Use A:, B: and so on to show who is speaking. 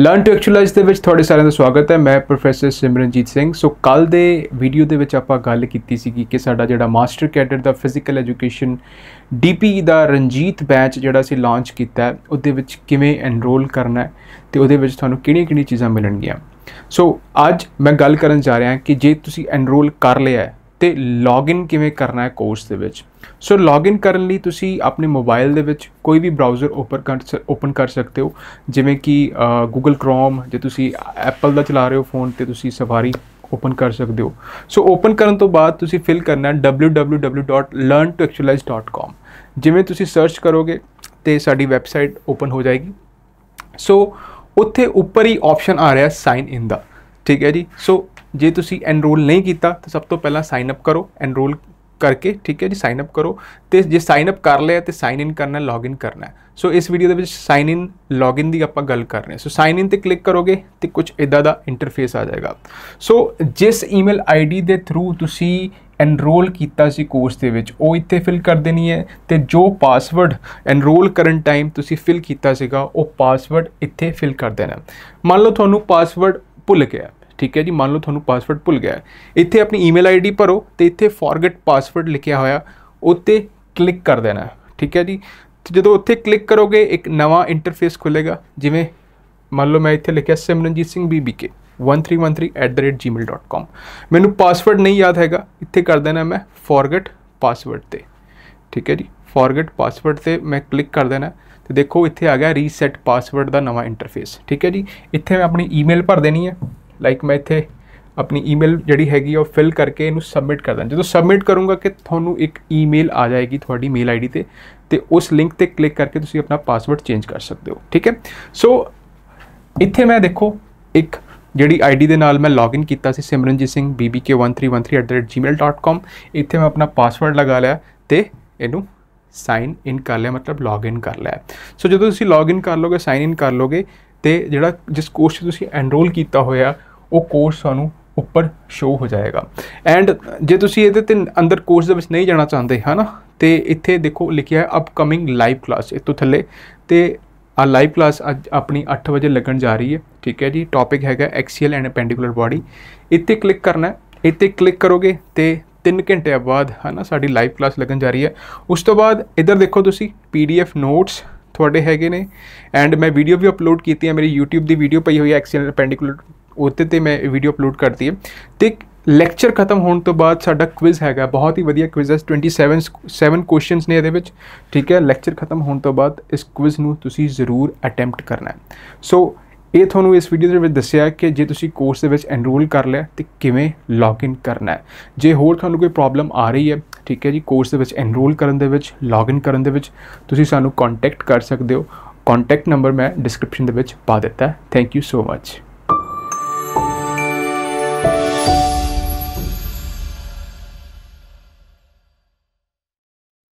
A: learn to actualise ਦੇ ਵਿੱਚ ਤੁਹਾਡੇ ਸਾਰਿਆਂ ਦਾ ਸਵਾਗਤ ਹੈ ਮੈਂ ਪ੍ਰੋਫੈਸਰ ਸਿਮਰਨਜੀਤ ਸਿੰਘ ਸੋ ਕੱਲ ਦੇ ਵੀਡੀਓ ਦੇ ਵਿੱਚ ਆਪਾਂ ਗੱਲ ਕੀਤੀ ਸੀ ਕਿ ਸਾਡਾ ਜਿਹੜਾ ਮਾਸਟਰ ਕੈਡਰ ਦਾ ਫਿਜ਼ੀਕਲ ਐਜੂਕੇਸ਼ਨ ਡੀਪੀ ਦਾ ਰਣਜੀਤ ਬੈਚ ਜਿਹੜਾ ਅਸੀਂ ਲਾਂਚ ਕੀਤਾ ਉਹਦੇ ਵਿੱਚ ਕਿਵੇਂ ਐਨਰੋਲ ਕਰਨਾ ਹੈ ਤੇ ਉਹਦੇ ਵਿੱਚ ਤੁਹਾਨੂੰ ਕਿਹੜੀਆਂ-ਕਿਹੜੀਆਂ ਚੀਜ਼ਾਂ ਮਿਲਣਗੀਆਂ ਸੋ ਅੱਜ ਮੈਂ ਗੱਲ ਕਰਨ ਜਾ ਰਿਹਾ ਕਿ ਜੇ ਤੁਸੀਂ ਐਨਰੋਲ ਕਰ ਲਿਆ ਹੈ ਤੇ ਲੌਗਇਨ ਕਿਵੇਂ ਕਰਨਾ ਹੈ ਕੋਰਸ ਦੇ ਵਿੱਚ ਸੋ ਲੌਗਇਨ ਕਰਨ ਲਈ ਤੁਸੀਂ ਆਪਣੇ ਮੋਬਾਈਲ ਦੇ ਵਿੱਚ ਕੋਈ ਵੀ ਬ੍ਰਾਊਜ਼ਰ ਓਪਨ ਕਰ ਸਕਦੇ ਹੋ ਜਿਵੇਂ ਕਿ ਗੂਗਲ ਕ੍ਰੋਮ ਜੇ ਤੁਸੀਂ ਐਪਲ ਦਾ ਚਲਾ ਰਹੇ ਹੋ ਫੋਨ ਤੇ ਤੁਸੀਂ ਸਫਾਰੀ ਓਪਨ ਕਰ ਸਕਦੇ ਹੋ ਸੋ ਓਪਨ ਕਰਨ ਤੋਂ ਬਾਅਦ ਤੁਸੀਂ ਫਿਲ ਕਰਨਾ ਹੈ www.learntoactualize.com ਜਿਵੇਂ ਤੁਸੀਂ ਸਰਚ ਕਰੋਗੇ ਤੇ ਸਾਡੀ ਵੈਬਸਾਈਟ ਓਪਨ ਹੋ ਜਾਏਗੀ ਸੋ ਉੱਥੇ ਉੱਪਰ ਹੀ ਆਪਸ਼ਨ ਆ ਰਿਹਾ ਸਾਈਨ ਇਨ ਦਾ ਠੀਕ ਹੈ ਜੀ ਸੋ ਜੇ ਤੁਸੀਂ ਐਨਰੋਲ ਨਹੀਂ ਕੀਤਾ ਤਾਂ ਸਭ ਤੋਂ ਪਹਿਲਾਂ ਸਾਈਨ ਅਪ ਕਰੋ ਐਨਰੋਲ ਕਰਕੇ ਠੀਕ ਹੈ ਜੀ ਸਾਈਨ ਅਪ ਕਰੋ ਤੇ ਜੇ ਸਾਈਨ ਅਪ ਕਰ ਲਿਆ ਤੇ ਸਾਈਨ ਇਨ ਕਰਨਾ ਲੌਗਇਨ ਕਰਨਾ ਸੋ ਇਸ ਵੀਡੀਓ ਦੇ ਵਿੱਚ ਸਾਈਨ ਇਨ ਲੌਗਇਨ ਦੀ ਆਪਾਂ ਗੱਲ ਕਰ ਰਹੇ ਹਾਂ ਸੋ ਸਾਈਨ ਇਨ ਤੇ ਕਲਿੱਕ ਕਰੋਗੇ ਤੇ ਕੁਝ ਇਦਾਂ ਦਾ ਇੰਟਰਫੇਸ ਆ ਜਾਏਗਾ ਸੋ ਜਿਸ ਈਮੇਲ ਆਈਡੀ ਦੇ ਥਰੂ ਤੁਸੀਂ ਐਨਰੋਲ ਕੀਤਾ ਸੀ ਕੋਰਸ ਦੇ ਵਿੱਚ ਉਹ ਇੱਥੇ ਫਿਲ ਕਰ ਦੇਣੀ ਹੈ ਤੇ ਜੋ ਪਾਸਵਰਡ ਐਨਰੋਲ ਕਰਨ ਟਾਈਮ ਤੁਸੀਂ ਫਿਲ ਕੀਤਾ ਸੀਗਾ ਉਹ ਪਾਸਵਰਡ ਇੱਥੇ ਫਿਲ ਕਰ ਦੇਣਾ ਮੰਨ ਲਓ ਤੁਹਾਨੂੰ ਪਾਸਵਰਡ ਭੁੱਲ ਗਿਆ ਠੀਕ ਹੈ ਜੀ ਮੰਨ ਲਓ ਤੁਹਾਨੂੰ ਪਾਸਵਰਡ ਭੁੱਲ ਗਿਆ ਇੱਥੇ ਆਪਣੀ ਈਮੇਲ ਆਈਡੀ ਭਰੋ ਤੇ ਇੱਥੇ ਫੋਰਗੇਟ ਪਾਸਵਰਡ ਲਿਖਿਆ ਹੋਇਆ ਉੱਤੇ ਕਲਿੱਕ ਕਰ ਦੇਣਾ ਠੀਕ ਹੈ ਜੀ ਜਦੋਂ ਉੱਥੇ ਕਲਿੱਕ ਕਰੋਗੇ ਇੱਕ ਨਵਾਂ ਇੰਟਰਫੇਸ ਖੁੱਲੇਗਾ ਜਿਵੇਂ ਮੰਨ ਲਓ ਮੈਂ ਇੱਥੇ ਲਿਖਿਆ ਸਿਮਰਨਜੀਤ ਸਿੰਘ bbk 1313@gmail.com ਮੈਨੂੰ ਪਾਸਵਰਡ ਨਹੀਂ ਯਾਦ ਹੈਗਾ ਇੱਥੇ ਕਰ ਦੇਣਾ ਮੈਂ ਫੋਰਗੇਟ ਪਾਸਵਰਡ ਤੇ ਠੀਕ ਹੈ ਜੀ ਫੋਰਗੇਟ ਪਾਸਵਰਡ ਤੇ ਮੈਂ ਕਲਿੱਕ ਕਰ ਦੇਣਾ ਤੇ ਦੇਖੋ ਇੱਥੇ ਆ ਗਿਆ ਰੀਸੈਟ ਪਾਸਵਰਡ ਦਾ ਨਵਾਂ ਇੰਟਰਫੇਸ ਠੀਕ ਹੈ ਜੀ ਇੱਥੇ ਮੈਂ ਆਪਣੀ ਈਮੇਲ ਭਰ ਦੇਣੀ ਹੈ ਲਾਈਕ ਮੈਂ ਇੱਥੇ ਆਪਣੀ ਈਮੇਲ ਜਿਹੜੀ ਹੈਗੀ ਉਹ ਫਿਲ ਕਰਕੇ ਇਹਨੂੰ ਸਬਮਿਟ ਕਰ ਦਾਂ ਜਦੋਂ ਸਬਮਿਟ ਕਰੂੰਗਾ ਕਿ ਤੁਹਾਨੂੰ ਇੱਕ ਈਮੇਲ ਆ ਜਾਏਗੀ ਤੁਹਾਡੀ ਮੇਲ ਆਈਡੀ ਤੇ ਤੇ ਉਸ ਲਿੰਕ ਤੇ ਕਲਿੱਕ ਕਰਕੇ ਤੁਸੀਂ ਆਪਣਾ ਪਾਸਵਰਡ ਚੇਂਜ ਕਰ ਸਕਦੇ ਹੋ ਠੀਕ ਹੈ ਸੋ ਇੱਥੇ ਮੈਂ ਦੇਖੋ ਇੱਕ ਜਿਹੜੀ ਆਈਡੀ ਦੇ ਨਾਲ ਮੈਂ ਲੌਗਇਨ ਕੀਤਾ ਸੀ ਸਿਮਰਨਜੀਤ ਸਿੰਘ bbk1313@gmail.com ਇੱਥੇ ਮੈਂ ਆਪਣਾ ਪਾਸਵਰਡ ਲਗਾ ਲਿਆ ਤੇ ਇਹਨੂੰ ਸਾਈਨ ਇਨ ਕਰ ਲਿਆ ਮਤਲਬ ਲੌਗਇਨ ਕਰ ਲਿਆ ਸੋ ਜਦੋਂ ਤੁਸੀਂ ਲੌਗਇਨ ਕਰ ਲੋਗੇ ਸਾਈਨ ਇਨ ਕਰ ਲੋਗੇ ਤੇ ਜਿਹੜਾ ਜਿਸ ਕੋਰਸ ਤੁਸੀਂ ਐਨਰੋਲ ਕੀਤਾ ਹੋਇਆ ਉਹ ਕੋਰਸ ਸਾਨੂੰ ਉੱਪਰ ਸ਼ੋ ਹੋ ਜਾਏਗਾ ਐਂਡ ਜੇ ਤੁਸੀਂ ਇਹਦੇ ਤੇ ਅੰਦਰ ਕੋਰਸ ਦੇ ਵਿੱਚ ਨਹੀਂ ਜਾਣਾ ਚਾਹੁੰਦੇ ਹਨਾ ਤੇ ਇੱਥੇ ਦੇਖੋ ਲਿਖਿਆ ਹੈ ਅਪਕਮਿੰਗ ਲਾਈਵ ਕਲਾਸ ਇਤੋਂ ਥੱਲੇ ਤੇ ਆ ਲਾਈਵ ਕਲਾਸ ਅੱਜ ਆਪਣੀ 8 ਵਜੇ ਲੱਗਣ ਜਾ ਰਹੀ ਹੈ ਠੀਕ ਹੈ ਜੀ ਟੌਪਿਕ ਹੈਗਾ ਐਕਸੀਅਲ ਐਂਡ ਪੈਂਡੀਕੂਲਰ ਬਾਡੀ ਇੱਥੇ ਕਲਿੱਕ ਕਰਨਾ ਇੱਥੇ ਕਲਿੱਕ ਕਰੋਗੇ ਤੇ 3 ਘੰਟੇ ਬਾਅਦ ਹਨਾ ਸਾਡੀ ਲਾਈਵ ਕਲਾਸ ਲੱਗਣ ਜਾ ਰਹੀ ਹੈ ਉਸ ਤੋਂ ਬਾਅਦ ਇਧਰ ਦੇਖੋ ਤੁਸੀਂ ਪੀਡੀਐਫ ਨੋਟਸ ਤੁਹਾਡੇ ਹੈਗੇ ਨੇ ਐਂਡ ਮੈਂ ਵੀਡੀਓ ਵੀ ਅਪਲੋਡ ਕੀਤੀ ਹੈ ਮੇਰੀ YouTube ਦੀ ਵੀਡੀਓ ਪਈ ਹੋਈ ਹੈ ਐਕਸੀਅਲ ਪੈਂਡੀਕੂਲਰ ਉਹਦੇ ਤੇ ਮੈਂ ਵੀਡੀਓ ਅਪਲੋਡ ਕਰਤੀ ਹੈ ਤੇ ਲੈਕਚਰ ਖਤਮ ਹੋਣ ਤੋਂ ਬਾਅਦ ਸਾਡਾ ਕੁਇਜ਼ ਹੈਗਾ ਬਹੁਤ ਹੀ ਵਧੀਆ ਕੁਇਜ਼ ਹੈ 27 7 ਕੁਐਸਚਨਸ ਨੇ ਇਹਦੇ ਵਿੱਚ ਠੀਕ ਹੈ ਲੈਕਚਰ ਖਤਮ ਹੋਣ ਤੋਂ ਬਾਅਦ ਇਸ ਕੁਇਜ਼ ਨੂੰ ਤੁਸੀਂ ਜ਼ਰੂਰ ਅਟੈਂਪਟ ਕਰਨਾ ਹੈ ਸੋ ਇਹ ਤੁਹਾਨੂੰ ਇਸ ਵੀਡੀਓ ਦੇ ਵਿੱਚ ਦੱਸਿਆ ਕਿ ਜੇ ਤੁਸੀਂ ਕੋਰਸ ਦੇ ਵਿੱਚ ਐਨਰੋਲ ਕਰ ਲਿਆ ਤੇ ਕਿਵੇਂ ਲੌਗਇਨ ਕਰਨਾ ਹੈ ਜੇ ਹੋਰ ਤੁਹਾਨੂੰ ਕੋਈ ਪ੍ਰੋਬਲਮ ਆ ਰਹੀ ਹੈ ਠੀਕ ਹੈ ਜੀ ਕੋਰਸ ਦੇ ਵਿੱਚ ਐਨਰੋਲ ਕਰਨ ਦੇ ਵਿੱਚ ਲੌਗਇਨ ਕਰਨ ਦੇ ਵਿੱਚ ਤੁਸੀਂ ਸਾਨੂੰ ਕੰਟੈਕਟ ਕਰ ਸਕਦੇ ਹੋ ਕੰਟੈਕਟ ਨੰਬਰ ਮੈਂ ਡਿਸਕ੍ਰਿਪਸ਼ਨ ਦੇ ਵਿੱਚ ਪਾ ਦਿੱਤਾ ਥੈਂਕ ਯੂ ਸੋ ਮੱਚ